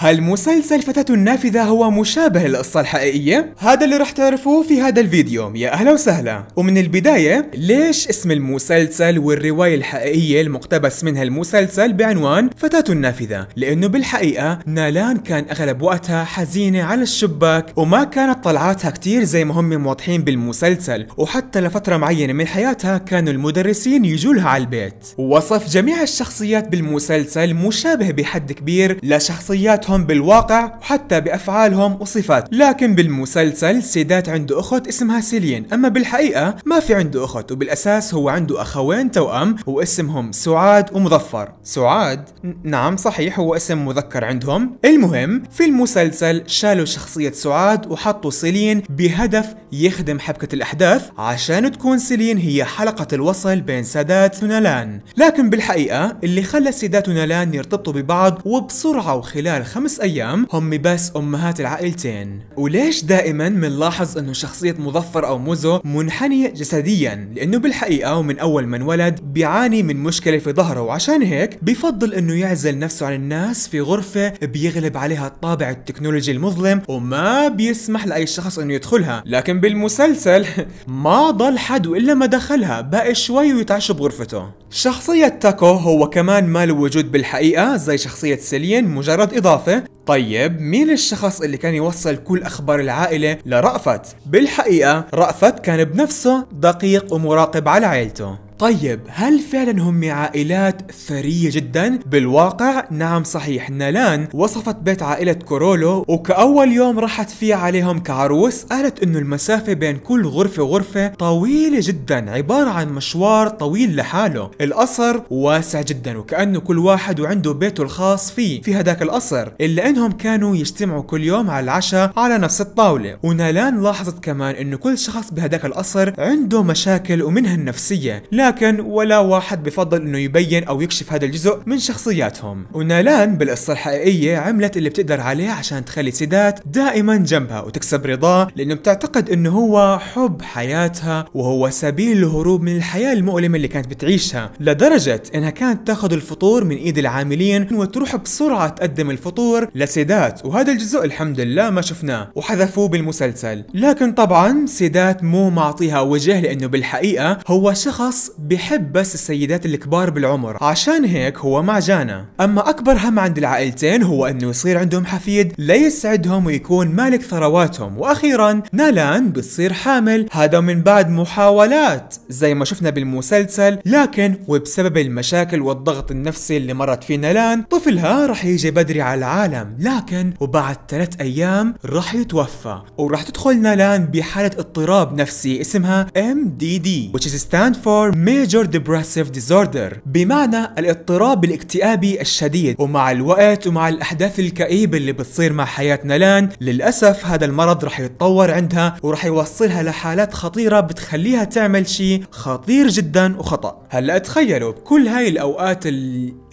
هل مسلسل فتاة النافذة هو مشابه للقصة الحقيقية؟ هذا اللي رح تعرفوه في هذا الفيديو يا أهلا وسهلا ومن البداية ليش اسم المسلسل والرواية الحقيقية المقتبس منها المسلسل بعنوان فتاة النافذة لأنه بالحقيقة نالان كان أغلب وقتها حزينة على الشباك وما كانت طلعاتها كتير زي ما هم موضحين بالمسلسل وحتى لفترة معينة من حياتها كانوا المدرسين يجوا لها على البيت ووصف جميع الشخصيات بالمسلسل مشابه بحد كبير لشخصيات علاقتهم بالواقع وحتى بأفعالهم وصفات لكن بالمسلسل سيدات عنده أخت اسمها سيلين أما بالحقيقة ما في عنده أخت وبالأساس هو عنده أخوين توأم واسمهم سعاد ومظفر سعاد نعم صحيح هو اسم مذكر عندهم المهم في المسلسل شالوا شخصية سعاد وحطوا سيلين بهدف يخدم حبكة الأحداث عشان تكون سيلين هي حلقة الوصل بين سادات ونالان لكن بالحقيقة اللي خلى سيدات ونالان يرتبطوا ببعض وبسرعة وخلال خمس أيام هم بس أمهات العائلتين وليش دائما منلاحظ أنه شخصية مظفر أو موزو منحنية جسديا لأنه بالحقيقة ومن أول من ولد بيعاني من مشكلة في ظهره وعشان هيك بفضل أنه يعزل نفسه عن الناس في غرفة بيغلب عليها الطابع التكنولوجي المظلم وما بيسمح لأي شخص أنه يدخلها لكن بالمسلسل ما ضل حد وإلا ما دخلها باقي شوي ويتعشى بغرفته شخصية تاكو هو كمان ما له وجود بالحقيقة زي شخصية سيلين مجرد إضافة الثقافة طيب مين الشخص اللي كان يوصل كل أخبار العائلة لرأفت؟ بالحقيقة رأفت كان بنفسه دقيق ومراقب على عائلته طيب هل فعلا هم عائلات ثرية جدا؟ بالواقع نعم صحيح نالان وصفت بيت عائلة كورولو وكأول يوم راحت فيه عليهم كعروس قالت انه المسافة بين كل غرفة وغرفة طويلة جدا عبارة عن مشوار طويل لحاله القصر واسع جدا وكأنه كل واحد وعنده بيته الخاص فيه في هداك القصر إلا انهم كانوا يجتمعوا كل يوم على العشاء على نفس الطاولة ونالان لاحظت كمان انه كل شخص بهداك القصر عنده مشاكل ومنها النفسية لا ولكن ولا واحد بفضل انه يبين او يكشف هذا الجزء من شخصياتهم ونالان بالقصة الحقيقية عملت اللي بتقدر عليه عشان تخلي سيدات دائما جنبها وتكسب رضاه لانه بتعتقد انه هو حب حياتها وهو سبيل الهروب من الحياة المؤلمة اللي كانت بتعيشها لدرجة انها كانت تاخذ الفطور من ايد العاملين وتروح بسرعة تقدم الفطور لسيدات وهذا الجزء الحمد لله ما شفناه وحذفوه بالمسلسل لكن طبعا سيدات مو معطيها وجه لانه بالحقيقة هو شخص بحب بس السيدات الكبار بالعمر عشان هيك هو مع جانا أما أكبر هم عند العائلتين هو أنه يصير عندهم حفيد ليسعدهم ويكون مالك ثرواتهم وأخيرا نالان بتصير حامل هذا من بعد محاولات زي ما شفنا بالمسلسل لكن وبسبب المشاكل والضغط النفسي اللي مرت فيه نالان طفلها رح يجي بدري على العالم لكن وبعد ثلاث أيام رح يتوفى ورح تدخل نالان بحالة اضطراب نفسي اسمها MDD which is stand for Major Depressive Disorder بمعنى الاضطراب الاكتئابي الشديد ومع الوقت ومع الأحداث الكئيبة اللي بتصير مع حياتنا الآن للأسف هذا المرض رح يتطور عندها ورح يوصلها لحالات خطيرة بتخليها تعمل شيء خطير جدا وخطأ هلأ تخيلوا بكل هاي الأوقات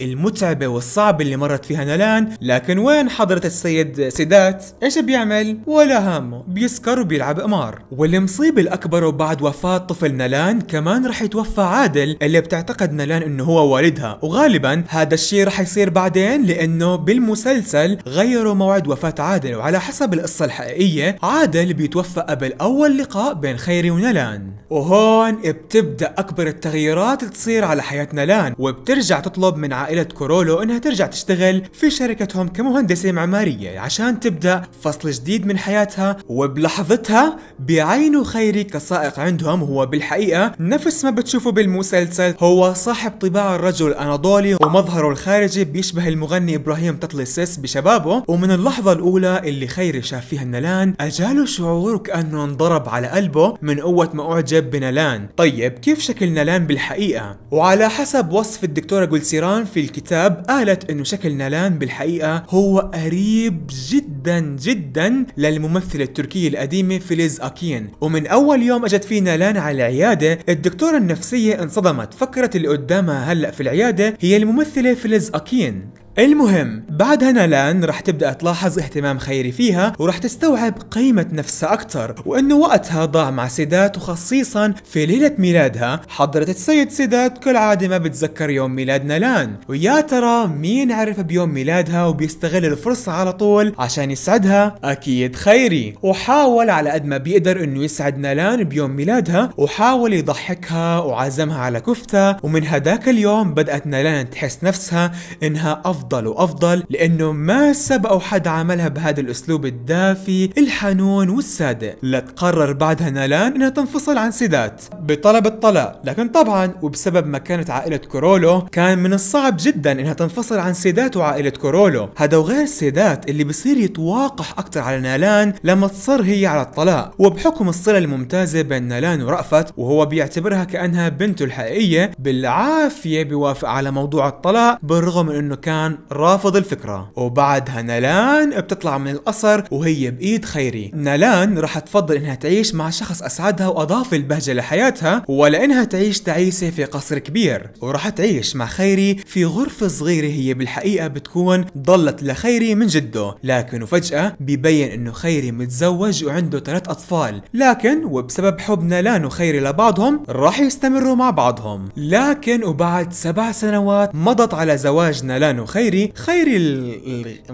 المتعبة والصعبة اللي مرت فيها نلان لكن وين حضرة السيد سيدات ايش بيعمل ولا همه بيسكر وبيلعب قمار والمصيبة الأكبر وبعد وفاة طفل نلان كمان رح يتوفى عادل اللي بتعتقد نالان انه هو والدها وغالبا هذا الشيء رح يصير بعدين لانه بالمسلسل غيروا موعد وفاة عادل وعلى حسب القصة الحقيقية عادل بيتوفى قبل اول لقاء بين خيري ونالان وهون بتبدأ اكبر التغييرات تصير على حياة نالان وبترجع تطلب من عائلة كورولو انها ترجع تشتغل في شركتهم كمهندسة معمارية عشان تبدأ فصل جديد من حياتها وبلحظتها بعينه خيري كسائق عندهم هو بالحقيقة نفس ما بتشوفوا بالمسلسل هو صاحب طباع الرجل الأناضولي ومظهره الخارجي بيشبه المغني إبراهيم تطلسس بشبابه ومن اللحظة الأولى اللي خيري شاف فيها نلان أجاله شعور كأنه انضرب على قلبه من قوة ما أعجب بنلان طيب كيف شكل نلان بالحقيقة؟ وعلى حسب وصف الدكتورة جولسيران في الكتاب قالت أنه شكل نلان بالحقيقة هو قريب جدا جدا للممثلة التركية القديمة فيليز أكين ومن أول يوم أجت فيه نلان على العيادة الدكتورة النفسية الشخصية انصدمت فكرت اللي قدامها هلأ في العيادة هي الممثلة فلز أكين المهم بعدها نالان رح تبدأ تلاحظ اهتمام خيري فيها ورح تستوعب قيمة نفسها أكثر وأنه وقتها ضاع مع سيدات وخصيصا في ليلة ميلادها حضرت السيد سيدات كالعادة ما بتذكر يوم ميلاد نالان ويا ترى مين عرف بيوم ميلادها وبيستغل الفرصة على طول عشان يسعدها أكيد خيري وحاول على قد ما بيقدر أنه يسعد نالان بيوم ميلادها وحاول يضحكها وعزمها على كفتة ومن هداك اليوم بدأت نالان تحس نفسها أنها أفضل أفضل وأفضل لأنه ما سبقوا حد عملها بهذا الأسلوب الدافي الحنون والسادة لتقرر بعدها نالان إنها تنفصل عن سيدات بطلب الطلاق لكن طبعا وبسبب مكانة عائلة كورولو كان من الصعب جدا إنها تنفصل عن سيدات وعائلة كورولو هذا وغير سيدات اللي بصير يتواقح أكثر على نالان لما تصر هي على الطلاق وبحكم الصلة الممتازة بين نالان ورأفت وهو بيعتبرها كأنها بنته الحقيقية بالعافية بيوافق على موضوع الطلاق بالرغم من انه كان رافض الفكرة وبعدها نالان بتطلع من القصر وهي بإيد خيري نالان رح تفضل إنها تعيش مع شخص أسعدها وأضاف البهجة لحياتها ولا إنها تعيش تعيسة في قصر كبير ورح تعيش مع خيري في غرفة صغيرة هي بالحقيقة بتكون ضلت لخيري من جده لكن وفجأة ببين إنه خيري متزوج وعنده ثلاث أطفال لكن وبسبب حب نالان وخيري لبعضهم رح يستمروا مع بعضهم لكن وبعد سبع سنوات مضت على زواج نالان وخيري خيري خير ال...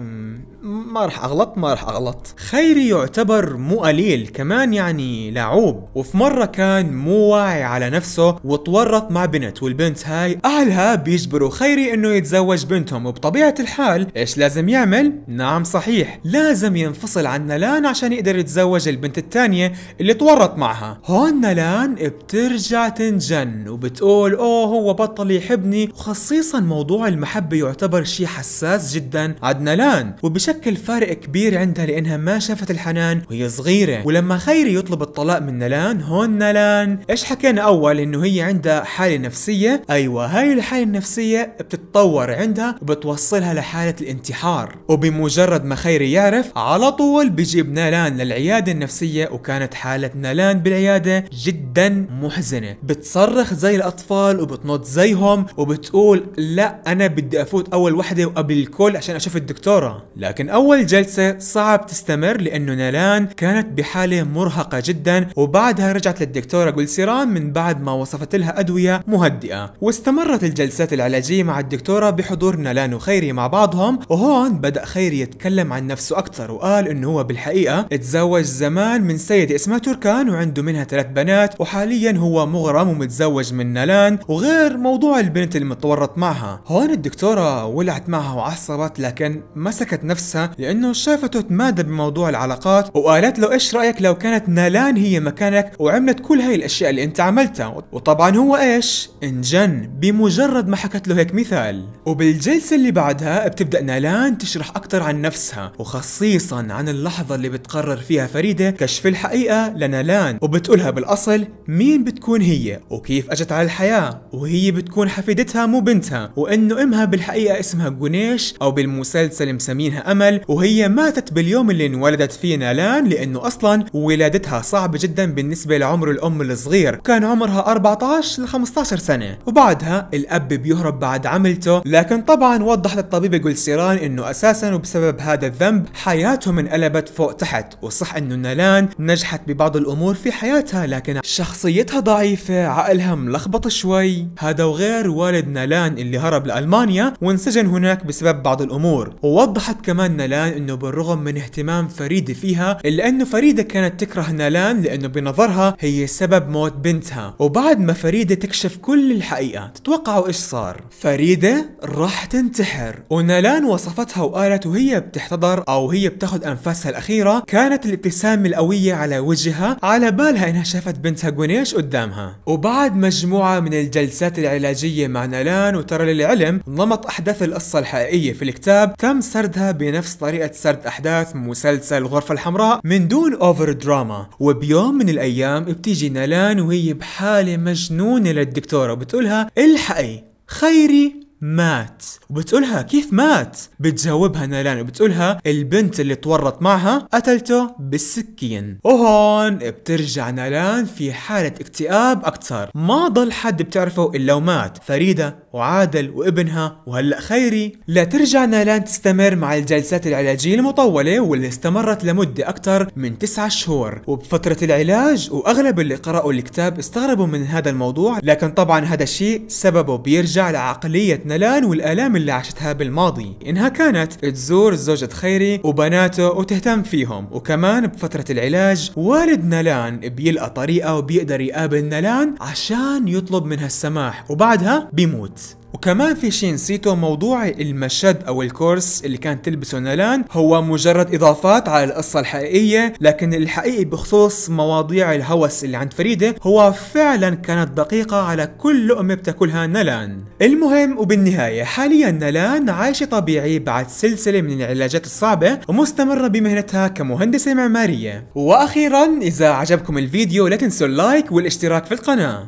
ما راح اغلط ما راح اغلط خيري يعتبر مو قليل كمان يعني لعوب وفي مرة كان مو واعي على نفسه وتورط مع بنت والبنت هاي اهلها بيجبروا خيري انه يتزوج بنتهم وبطبيعة الحال ايش لازم يعمل؟ نعم صحيح لازم ينفصل عن نلان عشان يقدر يتزوج البنت الثانية اللي تورط معها هون نلان بترجع تنجن وبتقول اوه هو بطل يحبني وخصيصا موضوع المحبة يعتبر شيء حساس جدا عند نلان وبشكل تشكل فارق كبير عندها لانها ما شافت الحنان وهي صغيره ولما خيري يطلب الطلاق من نلان هون نلان ايش حكينا اول انه هي عندها حاله نفسيه ايوه هاي الحاله النفسيه بتتطور عندها وبتوصلها لحاله الانتحار وبمجرد ما خيري يعرف على طول بيجيب نلان للعياده النفسيه وكانت حاله نلان بالعياده جدا محزنه بتصرخ زي الاطفال وبتنط زيهم وبتقول لا انا بدي افوت اول وحده وقبل الكل عشان اشوف الدكتوره لكن لكن أول جلسة صعب تستمر لأنه نالان كانت بحالة مرهقة جدا وبعدها رجعت للدكتورة جولسيران من بعد ما وصفت لها أدوية مهدئة واستمرت الجلسات العلاجية مع الدكتورة بحضور نالان وخيري مع بعضهم وهون بدأ خيري يتكلم عن نفسه أكثر وقال إنه هو بالحقيقة تزوج زمان من سيدة اسمها تركان وعنده منها ثلاث بنات وحاليا هو مغرم ومتزوج من نالان وغير موضوع البنت اللي متورط معها هون الدكتورة ولعت معها وعصبت لكن مسكت نفسها نفسها لانه شافته تمادى بموضوع العلاقات وقالت له ايش رايك لو كانت نالان هي مكانك وعملت كل هاي الاشياء اللي انت عملتها وطبعا هو ايش انجن بمجرد ما حكت له هيك مثال وبالجلسه اللي بعدها بتبدا نالان تشرح اكثر عن نفسها وخصيصا عن اللحظه اللي بتقرر فيها فريده كشف الحقيقه لنالان وبتقولها بالاصل مين بتكون هي وكيف اجت على الحياه وهي بتكون حفيدتها مو بنتها وانه امها بالحقيقه اسمها جونيش او بالمسلسل مسمينها امل العمل وهي ماتت باليوم اللي انولدت فيه نالان لانه اصلا ولادتها صعبه جدا بالنسبه لعمر الام الصغير كان عمرها 14 ل 15 سنه وبعدها الاب بيهرب بعد عملته لكن طبعا وضحت الطبيبه جولسيران انه اساسا وبسبب هذا الذنب حياتهم انقلبت فوق تحت وصح انه نالان نجحت ببعض الامور في حياتها لكن شخصيتها ضعيفه عقلها ملخبط شوي هذا وغير والد نالان اللي هرب لالمانيا وانسجن هناك بسبب بعض الامور ووضحت كمان تفهمها نالان انه بالرغم من اهتمام فريدة فيها الا انه فريدة كانت تكره نالان لانه بنظرها هي سبب موت بنتها وبعد ما فريدة تكشف كل الحقيقة تتوقعوا ايش صار فريدة راح تنتحر ونالان وصفتها وقالت وهي بتحتضر او هي بتاخذ انفاسها الاخيرة كانت الابتسامة القوية على وجهها على بالها انها شافت بنتها جونيش قدامها وبعد مجموعة من الجلسات العلاجية مع نالان وترى للعلم نمط احداث القصة الحقيقية في الكتاب تم سردها بين بنفس طريقة سرد أحداث مسلسل الغرفة الحمراء من دون أوفر دراما وبيوم من الأيام بتيجي نالان وهي بحالة مجنونة للدكتورة بتقولها الحقي خيري مات وبتقولها كيف مات بتجاوبها نالان وبتقولها البنت اللي تورط معها قتلته بالسكين وهون بترجع نالان في حالة اكتئاب أكثر ما ضل حد بتعرفه إلا ومات فريدة وعادل وابنها وهلأ خيري لا ترجع نالان تستمر مع الجلسات العلاجية المطولة واللي استمرت لمدة أكثر من تسعة شهور وبفترة العلاج وأغلب اللي قرأوا الكتاب استغربوا من هذا الموضوع لكن طبعا هذا الشيء سببه بيرجع لعقلية نلان والآلام اللي عاشتها بالماضي إنها كانت تزور زوجة خيري وبناته وتهتم فيهم وكمان بفترة العلاج والد نلان بيلقى طريقة وبيقدر يقابل نلان عشان يطلب منها السماح وبعدها بيموت وكمان في شيء نسيته موضوع المشد او الكورس اللي كانت تلبسه نالان هو مجرد اضافات على القصه الحقيقيه لكن الحقيقي بخصوص مواضيع الهوس اللي عند فريده هو فعلا كانت دقيقه على كل لقمه بتاكلها نالان المهم وبالنهايه حاليا نالان عايشه طبيعي بعد سلسله من العلاجات الصعبه ومستمره بمهنتها كمهندسه معماريه واخيرا اذا عجبكم الفيديو لا تنسوا اللايك والاشتراك في القناه